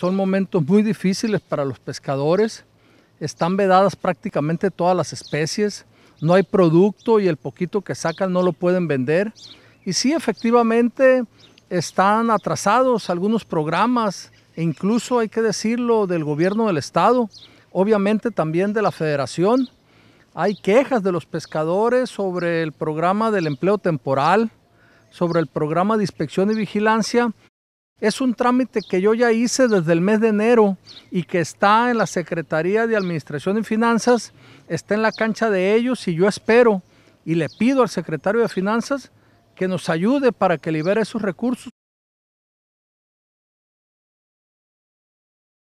Son momentos muy difíciles para los pescadores, están vedadas prácticamente todas las especies, no hay producto y el poquito que sacan no lo pueden vender. Y sí, efectivamente, están atrasados algunos programas, e incluso hay que decirlo del gobierno del estado, obviamente también de la federación. Hay quejas de los pescadores sobre el programa del empleo temporal, sobre el programa de inspección y vigilancia es un trámite que yo ya hice desde el mes de enero y que está en la Secretaría de Administración y Finanzas, está en la cancha de ellos y yo espero y le pido al secretario de Finanzas que nos ayude para que libere esos recursos.